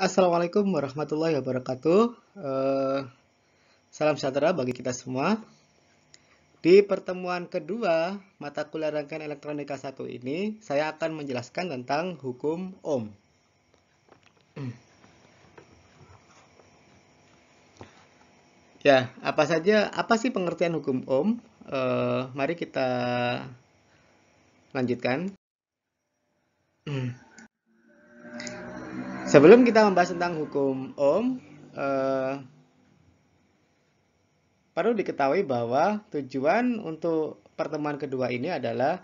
Assalamualaikum warahmatullahi wabarakatuh. Uh, salam sejahtera bagi kita semua. Di pertemuan kedua mata kuliah rangkaian elektronika 1 ini, saya akan menjelaskan tentang hukum Ohm. Ya, apa saja apa sih pengertian hukum Ohm? Uh, eh, mari kita lanjutkan. Sebelum kita membahas tentang hukum Ohm, eh, perlu diketahui bahwa tujuan untuk pertemuan kedua ini adalah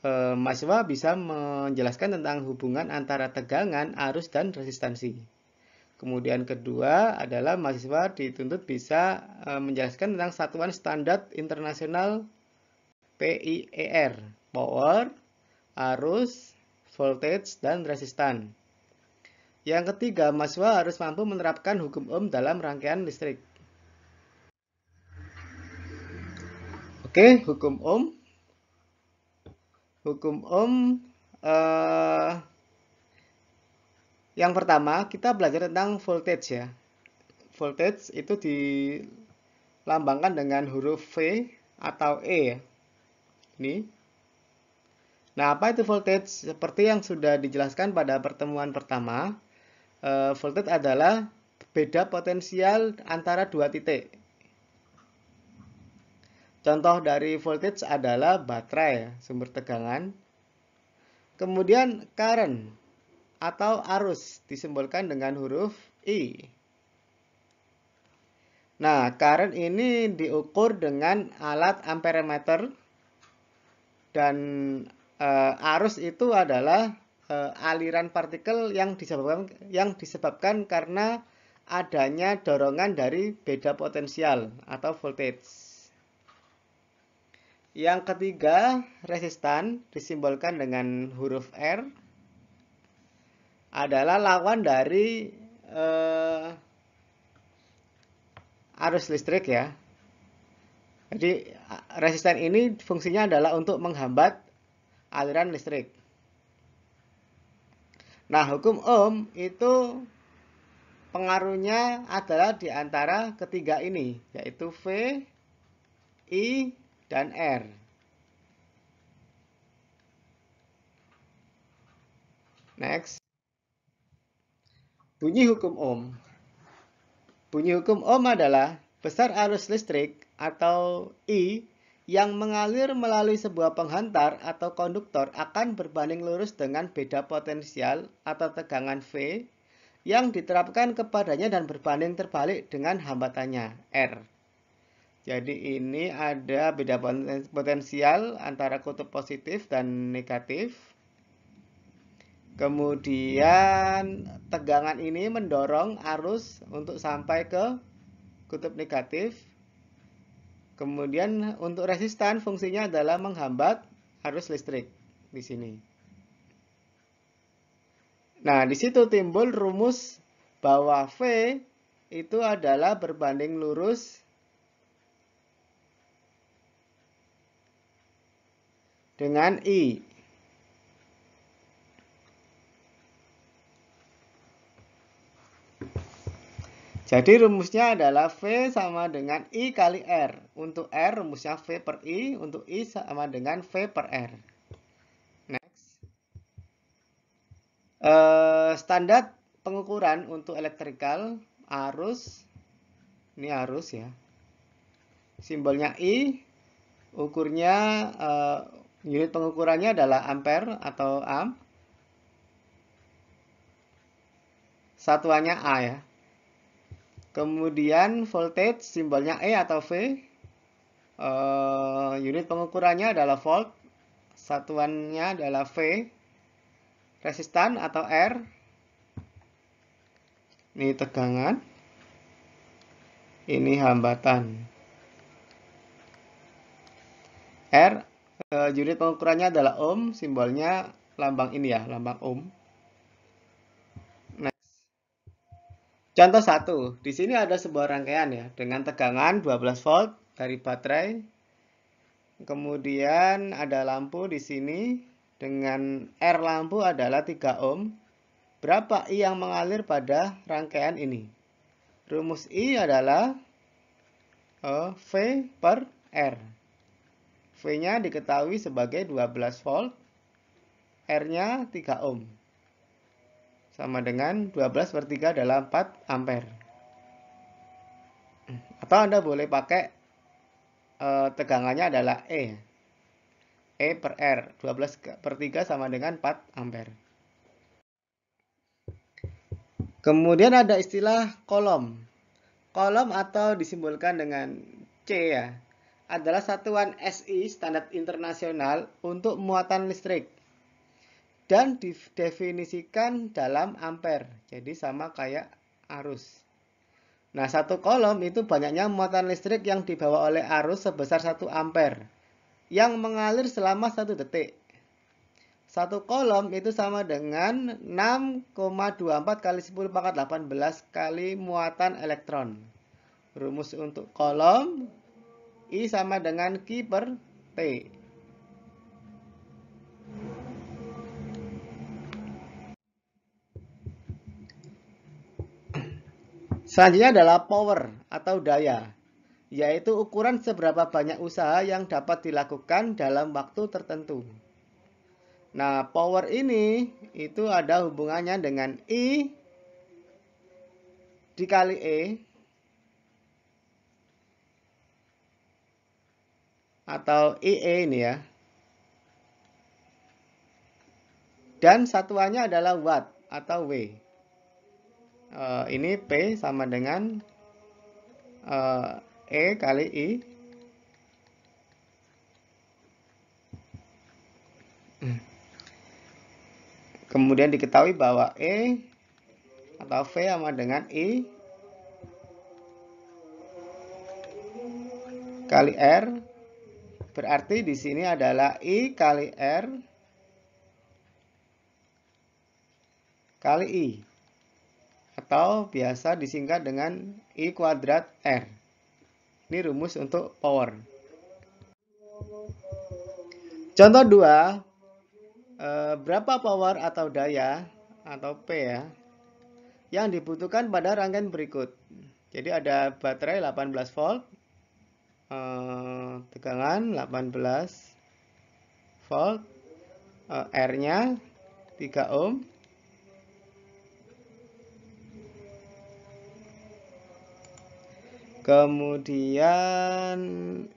eh, mahasiswa bisa menjelaskan tentang hubungan antara tegangan, arus, dan resistansi. Kemudian kedua adalah mahasiswa dituntut bisa uh, menjelaskan tentang satuan standar internasional PIER, power, arus, voltage, dan resistan. Yang ketiga, mahasiswa harus mampu menerapkan hukum Ohm dalam rangkaian listrik. Oke, hukum Ohm. Hukum Ohm eh, yang pertama kita belajar tentang voltage ya. Voltage itu dilambangkan dengan huruf V atau E ya. Ini Nah, apa itu voltage? Seperti yang sudah dijelaskan pada pertemuan pertama, Eh, voltage adalah beda potensial antara dua titik. Contoh dari voltage adalah baterai, sumber tegangan. Kemudian current atau arus disimbolkan dengan huruf I. Nah, current ini diukur dengan alat amperemeter dan e, arus itu adalah uh, aliran partikel yang disebabkan yang disebabkan karena adanya dorongan dari beda potensial atau voltage. Yang ketiga, resistan disimbolkan dengan huruf R adalah lawan dari uh, arus listrik ya. Jadi resisten ini fungsinya adalah untuk menghambat aliran listrik. Nah, hukum Ohm itu pengaruhnya adalah di antara ketiga ini, yaitu V, I, dan R. Next. Bunyi hukum Ohm. Bunyi hukum Ohm adalah besar arus listrik atau I yang mengalir melalui sebuah penghantar atau konduktor akan berbanding lurus dengan beda potensial atau tegangan V yang diterapkan kepadanya dan berbanding terbalik dengan hambatannya R. Jadi ini ada beda potensial antara kutub positif dan negatif. Kemudian tegangan ini mendorong arus untuk sampai ke kutub negatif Kemudian untuk resistan fungsinya adalah menghambat arus listrik di sini. Nah, di situ timbul rumus bahwa V itu adalah berbanding lurus dengan I. Jadi rumusnya adalah V sama dengan I kali R. Untuk R rumusnya V per I, untuk I sama dengan V per R. Next. Uh, standar pengukuran untuk elektrikal arus, ini arus ya. Simbolnya I, ukurnya, uh, unit pengukurannya adalah ampere atau amp. Satuannya A ya. Kemudian voltage simbolnya E atau V. Uh, unit pengukurannya adalah volt. Satuannya adalah V. Resistan atau R. Ini tegangan. Ini hambatan. R uh, unit pengukurannya adalah ohm, simbolnya lambang ini ya, lambang ohm. Contoh satu, di sini ada sebuah rangkaian ya dengan tegangan 12 volt dari baterai. Kemudian ada lampu di sini dengan R lampu adalah 3 ohm. Berapa I yang mengalir pada rangkaian ini? Rumus I adalah eh, V per R. V-nya diketahui sebagai 12 volt, R-nya 3 ohm sama dengan 12 per 3 adalah 4 ampere. Atau Anda boleh pakai e, tegangannya adalah E. E per R, 12 per 3 sama dengan 4 ampere. Kemudian ada istilah kolom. Kolom atau disimbolkan dengan C ya, adalah satuan SI standar internasional untuk muatan listrik dan didefinisikan dalam ampere. Jadi sama kayak arus. Nah, satu kolom itu banyaknya muatan listrik yang dibawa oleh arus sebesar 1 ampere yang mengalir selama 1 detik. Satu kolom itu sama dengan 6,24 kali 10 pangkat 18 kali muatan elektron. Rumus untuk kolom I sama dengan Q per T. Selanjutnya adalah power atau daya, yaitu ukuran seberapa banyak usaha yang dapat dilakukan dalam waktu tertentu. Nah, power ini itu ada hubungannya dengan I dikali E atau IE ini ya. Dan satuannya adalah watt atau W uh, ini P sama dengan uh, E kali I Kemudian diketahui bahwa E atau V sama dengan I kali R berarti di sini adalah I kali R kali I atau biasa disingkat dengan I kuadrat R. Ini rumus untuk power. Contoh 2, eh, berapa power atau daya atau P ya yang dibutuhkan pada rangkaian berikut. Jadi ada baterai 18 volt, eh, tegangan 18 volt, eh, R-nya 3 ohm, kemudian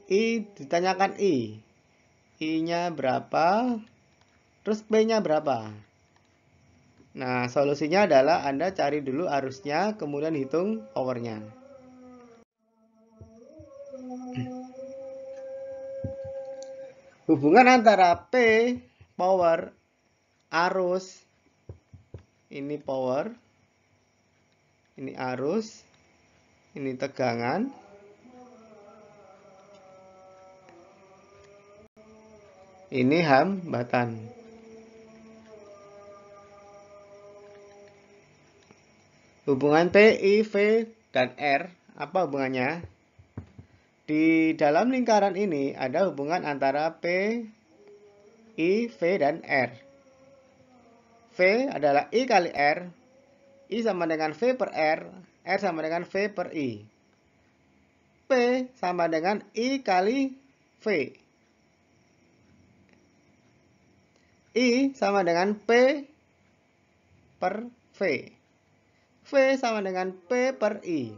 i ditanyakan i i nya berapa terus p nya berapa nah solusinya adalah anda cari dulu arusnya kemudian hitung powernya hubungan antara P power arus ini power ini arus ini tegangan ini hambatan hubungan P, I, V, dan R apa hubungannya? Di dalam lingkaran ini ada hubungan antara P, I, V, dan R. V adalah I kali R, I sama dengan V per R, R sama dengan V per I. P sama dengan I kali V. I sama dengan P per V. V sama dengan P per I.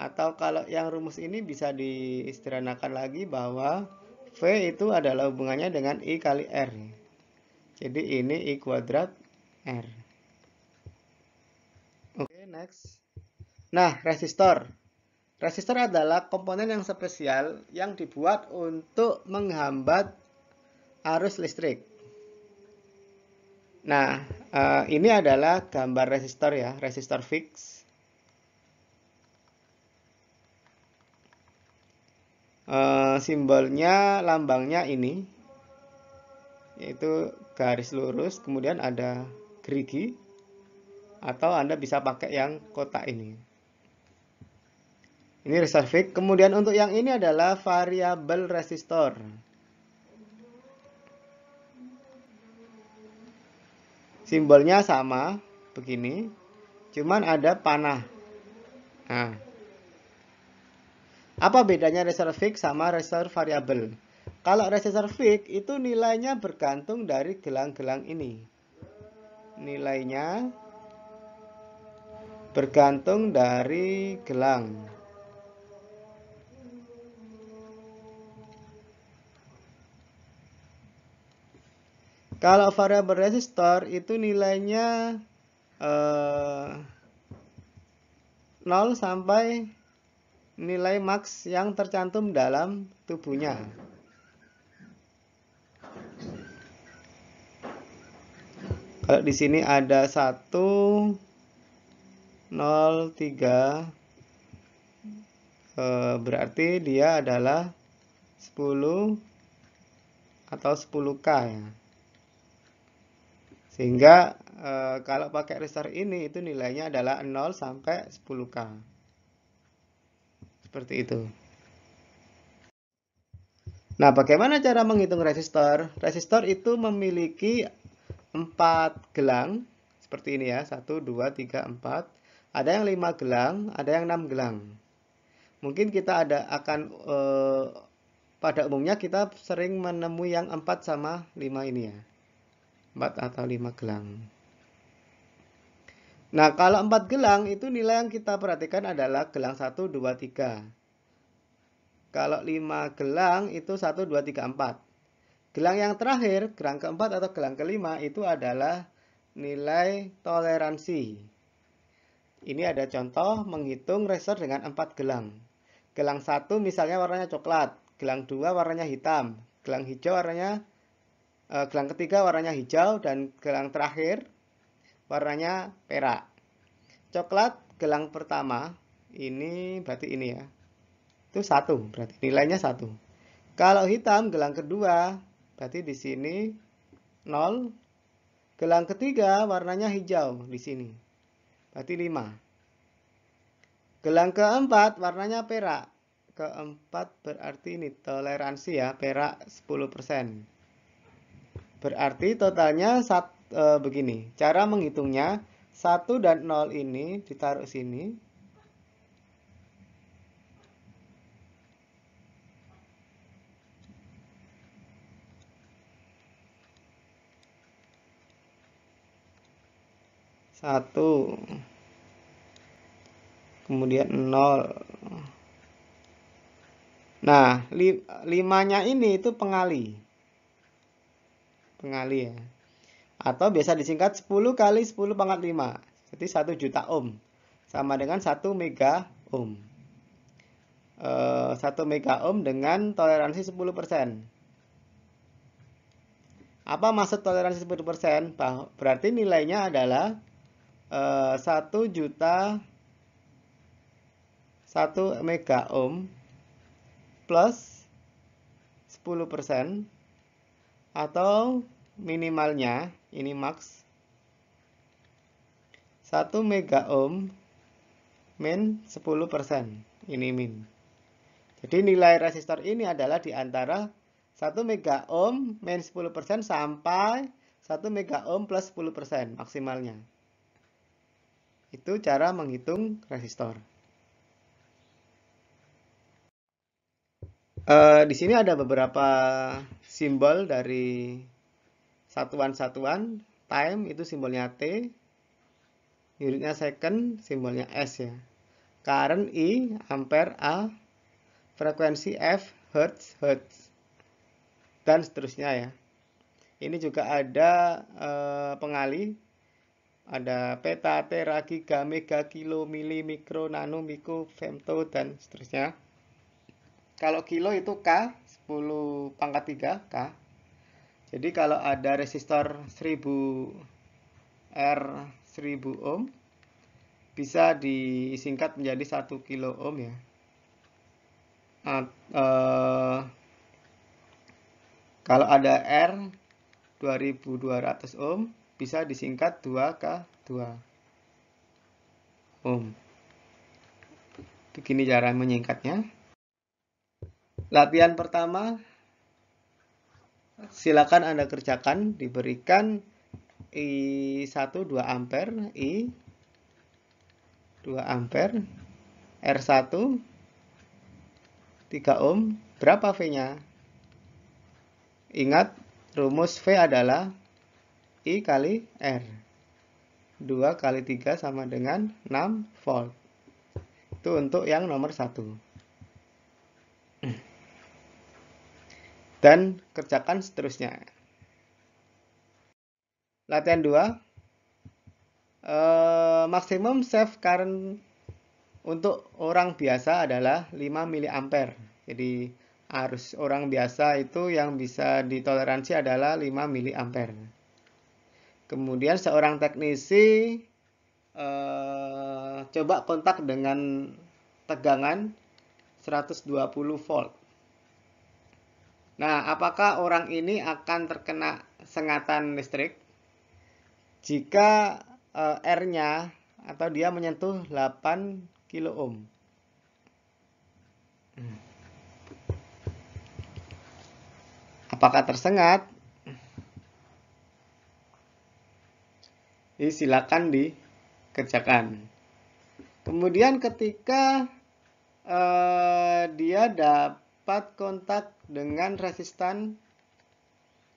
Atau kalau yang rumus ini bisa diistirahatkan lagi bahwa V itu adalah hubungannya dengan I kali R. Jadi ini I kuadrat R next. Nah, resistor. Resistor adalah komponen yang spesial yang dibuat untuk menghambat arus listrik. Nah, eh, ini adalah gambar resistor ya, resistor fix. Eh, simbolnya, lambangnya ini, yaitu garis lurus, kemudian ada gerigi, atau Anda bisa pakai yang kotak ini. Ini reservik. Kemudian untuk yang ini adalah variabel resistor. Simbolnya sama, begini. Cuman ada panah. Nah. Apa bedanya reservik sama resistor variabel? Kalau resistor fix itu nilainya bergantung dari gelang-gelang ini. Nilainya bergantung dari gelang. Kalau variabel resistor itu nilainya eh, 0 sampai nilai max yang tercantum dalam tubuhnya. Kalau di sini ada satu 03 e, eh, berarti dia adalah 10 atau 10K ya. Sehingga e, kalau pakai resistor ini itu nilainya adalah 0 sampai 10K. Seperti itu. Nah, bagaimana cara menghitung resistor? Resistor itu memiliki 4 gelang seperti ini ya. 1 2 3 4 ada yang 5 gelang, ada yang 6 gelang. Mungkin kita ada akan e, pada umumnya kita sering menemui yang 4 sama 5 ini ya. 4 atau 5 gelang. Nah, kalau 4 gelang itu nilai yang kita perhatikan adalah gelang 1 2 3. Kalau 5 gelang itu 1 2 3 4. Gelang yang terakhir, gelang keempat atau gelang kelima itu adalah nilai toleransi. Ini ada contoh menghitung resor dengan 4 gelang. Gelang 1 misalnya warnanya coklat, gelang 2 warnanya hitam, gelang hijau warnanya eh, gelang ketiga warnanya hijau dan gelang terakhir warnanya perak. Coklat gelang pertama ini berarti ini ya. Itu satu, berarti nilainya satu. Kalau hitam gelang kedua berarti di sini 0. Gelang ketiga warnanya hijau di sini. Berarti 5. Gelang keempat warnanya perak. Keempat berarti ini toleransi ya, perak 10%. Berarti totalnya sat, e, begini. Cara menghitungnya 1 dan 0 ini ditaruh sini 1 kemudian 0 nah li, nya ini itu pengali pengali ya atau biasa disingkat 10 kali 10 pangkat 5 jadi 1 juta ohm sama dengan 1 mega ohm e, eh, 1 mega ohm dengan toleransi 10% apa maksud toleransi 10%? Berarti nilainya adalah 1 eh, juta 1 mega ohm plus 10% atau minimalnya ini max 1 mega ohm min 10% ini min jadi nilai resistor ini adalah di antara 1 mega ohm min 10% sampai 1 mega ohm plus 10% maksimalnya itu cara menghitung resistor. Uh, di sini ada beberapa simbol dari satuan-satuan. Time itu simbolnya T. Unitnya second, simbolnya S ya. Current I, e, ampere A. Frekuensi F, hertz, hertz. Dan seterusnya ya. Ini juga ada uh, eh, pengali ada peta, tera, giga, mega, kilo, mili, mikro, nano, mikro, femto, dan seterusnya. Kalau kilo itu K, 10 pangkat 3, K. Jadi kalau ada resistor 1000 R 1000 ohm, bisa disingkat menjadi 1 kilo ohm ya. At, uh, eh, kalau ada R 2200 ohm, bisa disingkat 2K2 ohm. Begini cara menyingkatnya. Latihan pertama, silakan Anda kerjakan, diberikan I1 2 ampere, I 2 ampere, R1 3 ohm, berapa V-nya? Ingat, rumus V adalah I kali R. 2 kali 3 sama dengan 6 volt. Itu untuk yang nomor 1. Dan kerjakan seterusnya. Latihan 2. E, eh, maksimum save current untuk orang biasa adalah 5 mA. Jadi arus orang biasa itu yang bisa ditoleransi adalah 5 mA. Kemudian seorang teknisi eh, coba kontak dengan tegangan 120 volt. Nah, apakah orang ini akan terkena sengatan listrik? Jika eh, R-nya atau dia menyentuh 8 kilo ohm. Hmm. Apakah tersengat? Jadi silakan dikerjakan. Kemudian ketika eh, dia dapat kontak dengan resistan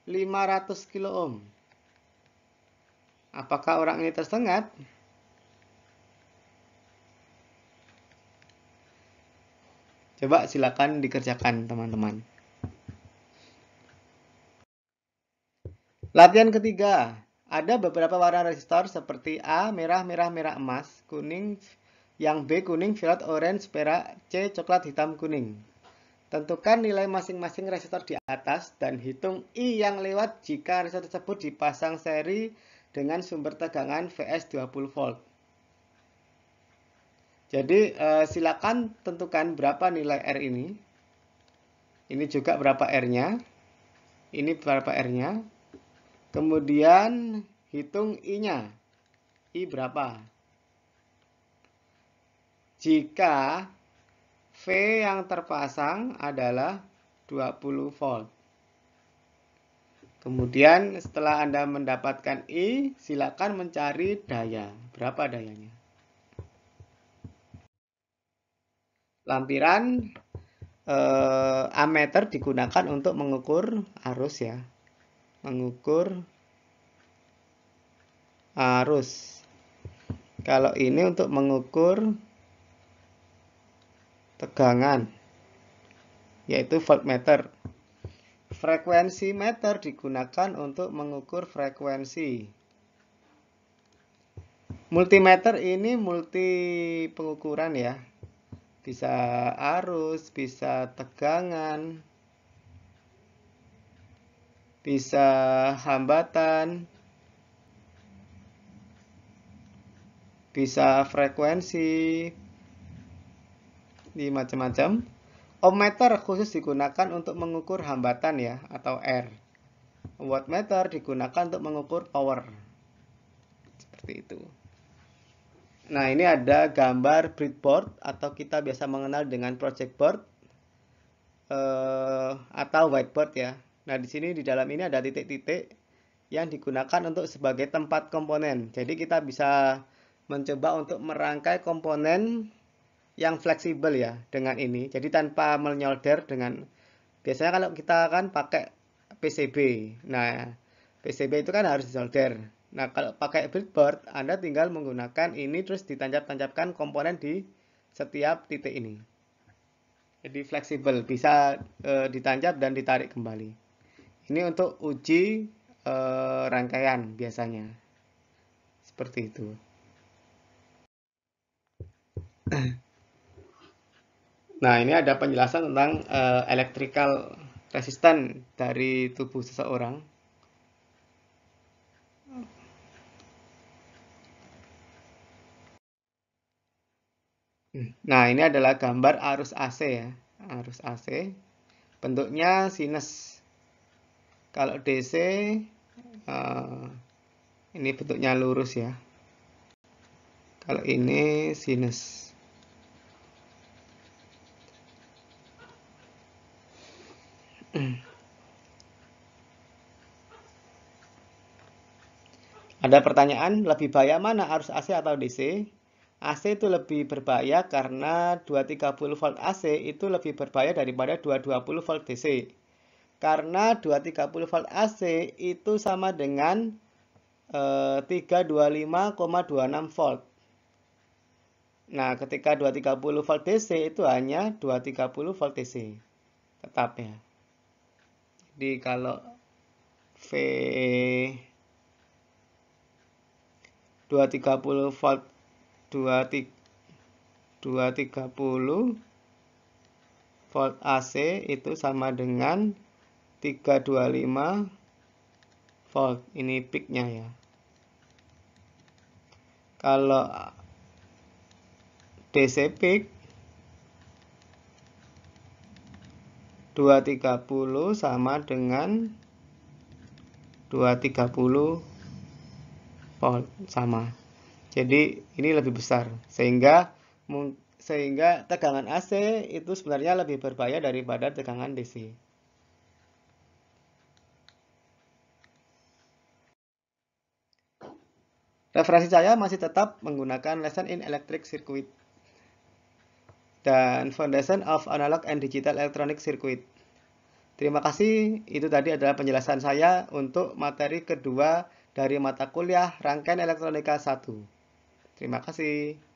500 kilo ohm. Apakah orang ini tersengat? Coba silakan dikerjakan teman-teman. Latihan ketiga, ada beberapa warna resistor seperti A, merah, merah, merah, emas, kuning, yang B kuning, violet, orange, perak, C coklat, hitam, kuning. Tentukan nilai masing-masing resistor di atas dan hitung I yang lewat jika resistor tersebut dipasang seri dengan sumber tegangan VS 20 volt. Jadi eh, silakan tentukan berapa nilai R ini. Ini juga berapa R-nya. Ini berapa R-nya. Kemudian hitung I-nya. I berapa? Jika V yang terpasang adalah 20 volt. Kemudian setelah Anda mendapatkan I, silakan mencari daya. Berapa dayanya? Lampiran eh, ammeter digunakan untuk mengukur arus ya mengukur arus. Kalau ini untuk mengukur tegangan, yaitu voltmeter. Frekuensi meter digunakan untuk mengukur frekuensi. Multimeter ini multi pengukuran ya. Bisa arus, bisa tegangan, bisa hambatan, bisa frekuensi, di macam-macam. Ohmmeter khusus digunakan untuk mengukur hambatan ya, atau R. Wattmeter digunakan untuk mengukur power. Seperti itu. Nah, ini ada gambar breadboard atau kita biasa mengenal dengan project board uh, atau whiteboard ya. Nah, di sini di dalam ini ada titik-titik yang digunakan untuk sebagai tempat komponen. Jadi kita bisa mencoba untuk merangkai komponen yang fleksibel ya dengan ini. Jadi tanpa menyolder dengan biasanya kalau kita kan pakai PCB. Nah, PCB itu kan harus disolder. Nah, kalau pakai breadboard, Anda tinggal menggunakan ini terus ditancap-tancapkan komponen di setiap titik ini. Jadi fleksibel, bisa e, ditancap dan ditarik kembali. Ini untuk uji e, rangkaian biasanya. Seperti itu. Nah, ini ada penjelasan tentang e, electrical resistance dari tubuh seseorang. Nah, ini adalah gambar arus AC ya. Arus AC. Bentuknya sinus kalau DC uh, eh, ini bentuknya lurus ya. Kalau ini sinus. Ada pertanyaan, lebih bahaya mana arus AC atau DC? AC itu lebih berbahaya karena 230 volt AC itu lebih berbahaya daripada 220 volt DC. Karena 230 volt AC itu sama dengan eh, 325,26 volt. Nah, ketika 230 volt DC itu hanya 230 volt DC. tetapnya. Jadi kalau V 230 volt 230 volt AC itu sama dengan 325 volt ini peaknya ya kalau DC peak 230 sama dengan 230 volt sama. Jadi ini lebih besar sehingga sehingga tegangan AC itu sebenarnya lebih berbahaya daripada tegangan DC. Referensi saya masih tetap menggunakan lesson in electric circuit dan foundation of analog and digital electronic circuit. Terima kasih, itu tadi adalah penjelasan saya untuk materi kedua dari mata kuliah rangkaian elektronika 1. Terima kasih.